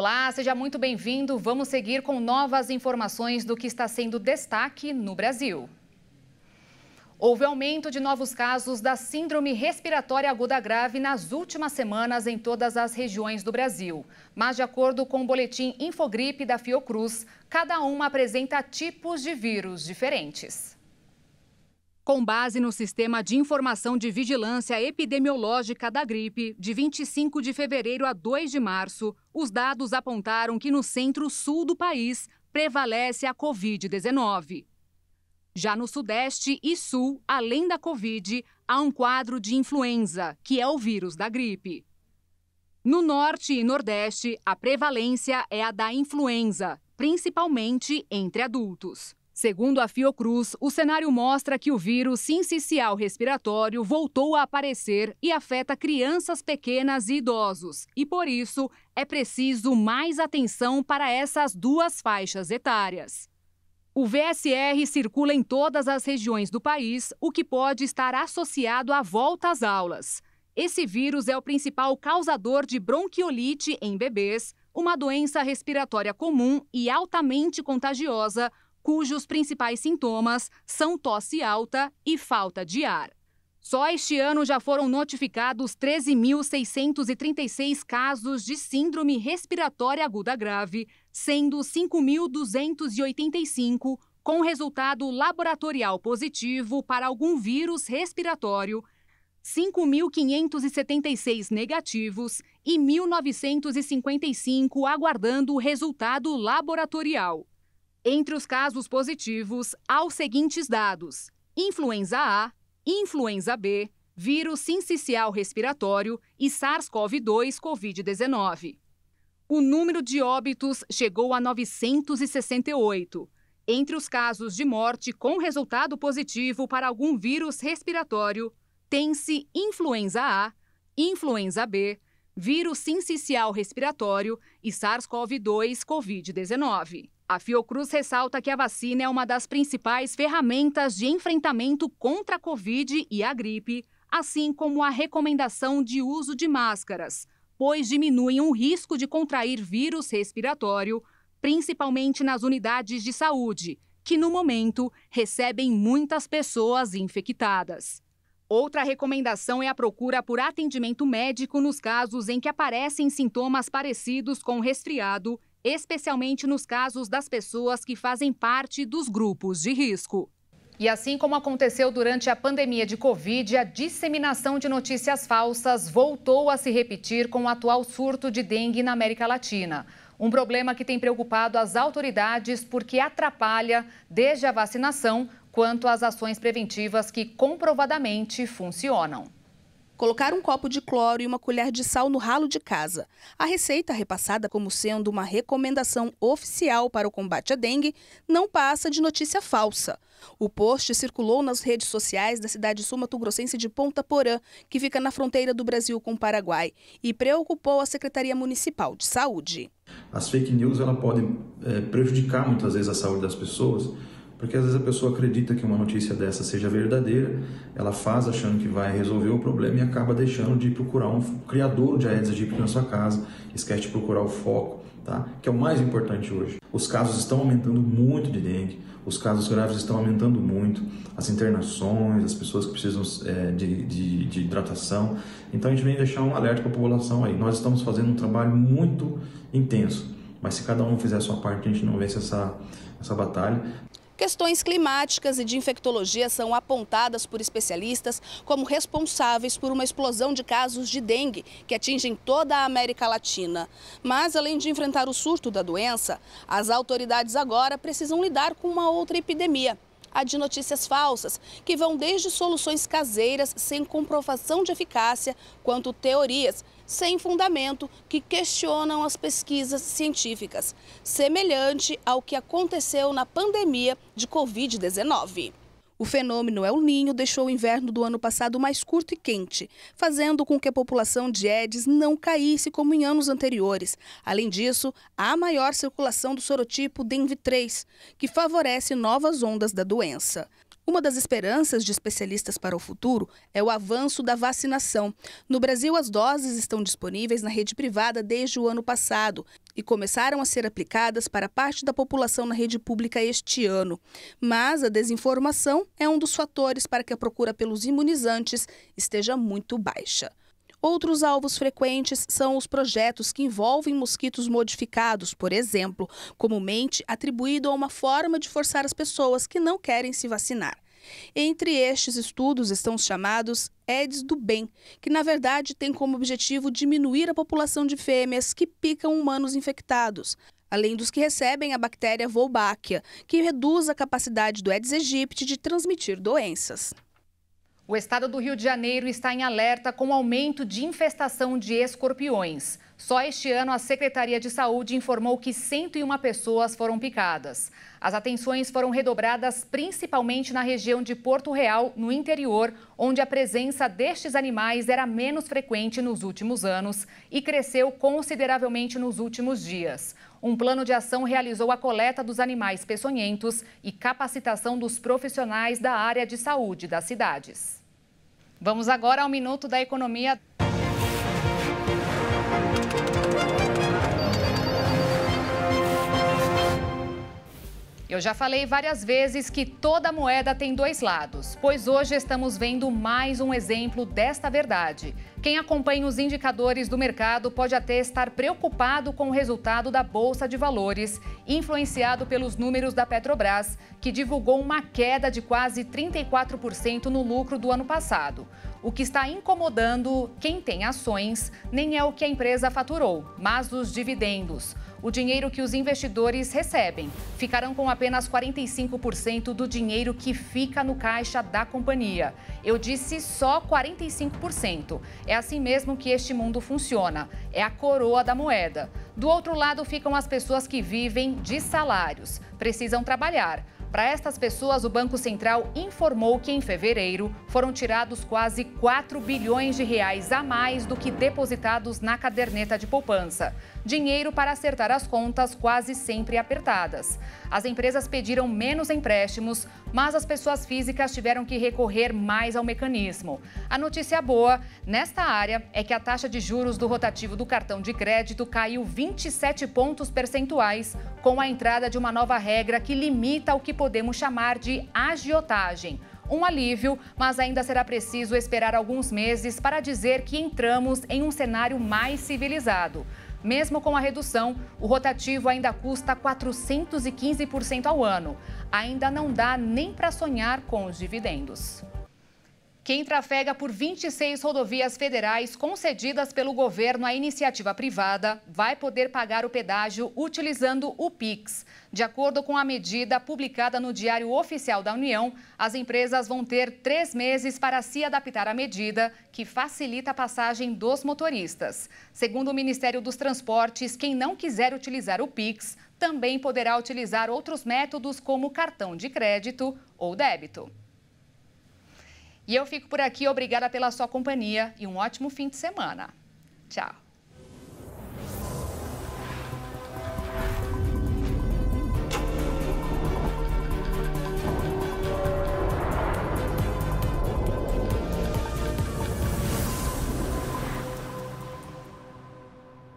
Olá, seja muito bem-vindo. Vamos seguir com novas informações do que está sendo destaque no Brasil. Houve aumento de novos casos da Síndrome Respiratória Aguda Grave nas últimas semanas em todas as regiões do Brasil. Mas, de acordo com o boletim Infogripe da Fiocruz, cada uma apresenta tipos de vírus diferentes com base no Sistema de Informação de Vigilância Epidemiológica da Gripe, de 25 de fevereiro a 2 de março, os dados apontaram que no centro-sul do país prevalece a Covid-19. Já no sudeste e sul, além da Covid, há um quadro de influenza, que é o vírus da gripe. No norte e nordeste, a prevalência é a da influenza, principalmente entre adultos. Segundo a Fiocruz, o cenário mostra que o vírus sincicial respiratório voltou a aparecer e afeta crianças pequenas e idosos. E por isso, é preciso mais atenção para essas duas faixas etárias. O VSR circula em todas as regiões do país, o que pode estar associado à volta às aulas. Esse vírus é o principal causador de bronquiolite em bebês, uma doença respiratória comum e altamente contagiosa cujos principais sintomas são tosse alta e falta de ar. Só este ano já foram notificados 13.636 casos de síndrome respiratória aguda grave, sendo 5.285 com resultado laboratorial positivo para algum vírus respiratório, 5.576 negativos e 1.955 aguardando o resultado laboratorial. Entre os casos positivos, há os seguintes dados: influenza A, influenza B, vírus sincicial respiratório e SARS-CoV-2 COVID-19. O número de óbitos chegou a 968. Entre os casos de morte com resultado positivo para algum vírus respiratório, tem-se influenza A, influenza B, vírus sincicial respiratório e SARS-CoV-2 COVID-19. A Fiocruz ressalta que a vacina é uma das principais ferramentas de enfrentamento contra a Covid e a gripe, assim como a recomendação de uso de máscaras, pois diminuem o risco de contrair vírus respiratório, principalmente nas unidades de saúde, que no momento recebem muitas pessoas infectadas. Outra recomendação é a procura por atendimento médico nos casos em que aparecem sintomas parecidos com resfriado especialmente nos casos das pessoas que fazem parte dos grupos de risco. E assim como aconteceu durante a pandemia de Covid, a disseminação de notícias falsas voltou a se repetir com o atual surto de dengue na América Latina. Um problema que tem preocupado as autoridades porque atrapalha, desde a vacinação, quanto às ações preventivas que comprovadamente funcionam. Colocar um copo de cloro e uma colher de sal no ralo de casa. A receita, repassada como sendo uma recomendação oficial para o combate à dengue, não passa de notícia falsa. O post circulou nas redes sociais da cidade sul-mato-grossense de Ponta Porã, que fica na fronteira do Brasil com o Paraguai, e preocupou a Secretaria Municipal de Saúde. As fake news ela podem é, eh, prejudicar muitas vezes a saúde das pessoas porque às vezes a pessoa acredita que uma notícia dessa seja verdadeira, ela faz achando que vai resolver o problema e acaba deixando de procurar um criador de Aedes aegypti na sua casa, esquece de procurar o foco, tá? que é o mais importante hoje. Os casos estão aumentando muito de dengue, os casos graves estão aumentando muito, as internações, as pessoas que precisam é, de, de, de, hidratação. Então a gente vem deixar um alerta para a população aí. Nós estamos fazendo um trabalho muito intenso, mas se cada um fizer a sua parte, a gente não vence essa, essa batalha. Questões climáticas e de infectologia são apontadas por especialistas como responsáveis por uma explosão de casos de dengue que atingem toda a América Latina. Mas, além de enfrentar o surto da doença, as autoridades agora precisam lidar com uma outra epidemia, a de notícias falsas, que vão desde soluções caseiras sem comprovação de eficácia, quanto teorias sem fundamento que questionam as pesquisas científicas, semelhante ao que aconteceu na pandemia de Covid-19. O fenômeno El Ninho deixou o inverno do ano passado mais curto e quente, fazendo com que a população de Edes não caísse como em anos anteriores. Além disso, há maior circulação do sorotipo dengue 3, que favorece novas ondas da doença. Uma das esperanças de especialistas para o futuro é o avanço da vacinação. No Brasil, as doses estão disponíveis na rede privada desde o ano passado e começaram a ser aplicadas para parte da população na rede pública este ano. Mas a desinformação é um dos fatores para que a procura pelos imunizantes esteja muito baixa. Outros alvos frequentes são os projetos que envolvem mosquitos modificados, por exemplo, comumente atribuído a uma forma de forçar as pessoas que não querem se vacinar. Entre estes estudos estão os chamados Eds do Bem, que na verdade tem como objetivo diminuir a população de fêmeas que picam humanos infectados, além dos que recebem a bactéria Wolbachia, que reduz a capacidade do Aedes aegypti de transmitir doenças. O estado do Rio de Janeiro está em alerta com o aumento de infestação de escorpiões. Só este ano, a Secretaria de Saúde informou que 101 pessoas foram picadas. As atenções foram redobradas principalmente na região de Porto Real, no interior, onde a presença destes animais era menos frequente nos últimos anos e cresceu consideravelmente nos últimos dias. Um plano de ação realizou a coleta dos animais peçonhentos e capacitação dos profissionais da área de saúde das cidades. Vamos agora ao Minuto da Economia. Eu já falei várias vezes que toda moeda tem dois lados, pois hoje estamos vendo mais um exemplo desta verdade. Quem acompanha os indicadores do mercado pode até estar preocupado com o resultado da Bolsa de Valores, influenciado pelos números da Petrobras, que divulgou uma queda de quase 34% no lucro do ano passado. O que está incomodando quem tem ações nem é o que a empresa faturou, mas os dividendos o dinheiro que os investidores recebem. Ficarão com apenas 45% do dinheiro que fica no caixa da companhia. Eu disse só 45%. É assim mesmo que este mundo funciona. É a coroa da moeda. Do outro lado ficam as pessoas que vivem de salários, precisam trabalhar. Para estas pessoas, o Banco Central informou que em fevereiro foram tirados quase 4 bilhões de reais a mais do que depositados na caderneta de poupança. Dinheiro para acertar as contas quase sempre apertadas. As empresas pediram menos empréstimos, mas as pessoas físicas tiveram que recorrer mais ao mecanismo. A notícia boa nesta área é que a taxa de juros do rotativo do cartão de crédito caiu 20 27 pontos percentuais com a entrada de uma nova regra que limita o que podemos chamar de agiotagem. Um alívio, mas ainda será preciso esperar alguns meses para dizer que entramos em um cenário mais civilizado. Mesmo com a redução, o rotativo ainda custa 415% ao ano. Ainda não dá nem para sonhar com os dividendos. Quem trafega por 26 rodovias federais concedidas pelo governo à iniciativa privada vai poder pagar o pedágio utilizando o Pix. De acordo com a medida publicada no Diário Oficial da União, as empresas vão ter três meses para se adaptar à medida, que facilita a passagem dos motoristas. Segundo o Ministério dos Transportes, quem não quiser utilizar o Pix também poderá utilizar outros métodos como cartão de crédito ou débito. E eu fico por aqui, obrigada pela sua companhia e um ótimo fim de semana. Tchau.